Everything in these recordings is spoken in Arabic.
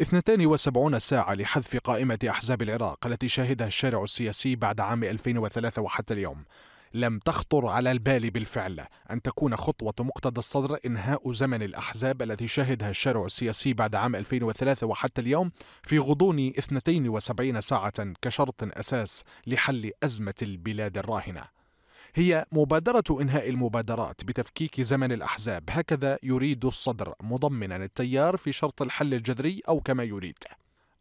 72 ساعة لحذف قائمة أحزاب العراق التي شهدها الشارع السياسي بعد عام 2003 وحتى اليوم لم تخطر على البال بالفعل أن تكون خطوة مقتدى الصدر إنهاء زمن الأحزاب التي شهدها الشارع السياسي بعد عام 2003 وحتى اليوم في غضون 72 ساعة كشرط أساس لحل أزمة البلاد الراهنة هي مبادرة إنهاء المبادرات بتفكيك زمن الأحزاب هكذا يريد الصدر مضمنا التيار في شرط الحل الجذري أو كما يريد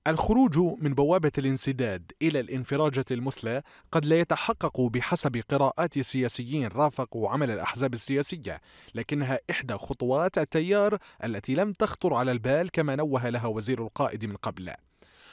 الخروج من بوابة الانسداد إلى الانفراجة المثلى قد لا يتحقق بحسب قراءات سياسيين رافقوا عمل الأحزاب السياسية، لكنها إحدى خطوات التيار التي لم تخطر على البال كما نوه لها وزير القائد من قبل.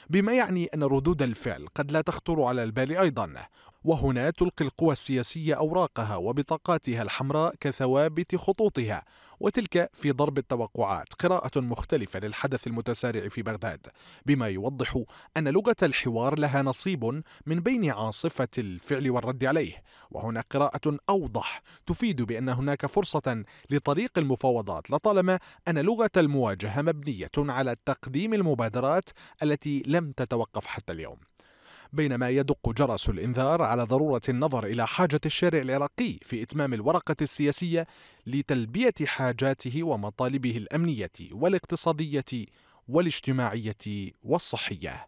بما يعني أن ردود الفعل قد لا تخطر على البال أيضا، وهنا تلقي القوى السياسية أوراقها وبطاقاتها الحمراء كثوابت خطوطها وتلك في ضرب التوقعات قراءة مختلفة للحدث المتسارع في بغداد بما يوضح أن لغة الحوار لها نصيب من بين عاصفة الفعل والرد عليه وهنا قراءة أوضح تفيد بأن هناك فرصة لطريق المفاوضات لطالما أن لغة المواجهة مبنية على تقديم المبادرات التي لم تتوقف حتى اليوم بينما يدق جرس الإنذار على ضرورة النظر إلى حاجة الشارع العراقي في إتمام الورقة السياسية لتلبية حاجاته ومطالبه الأمنية والاقتصادية والاجتماعية والصحية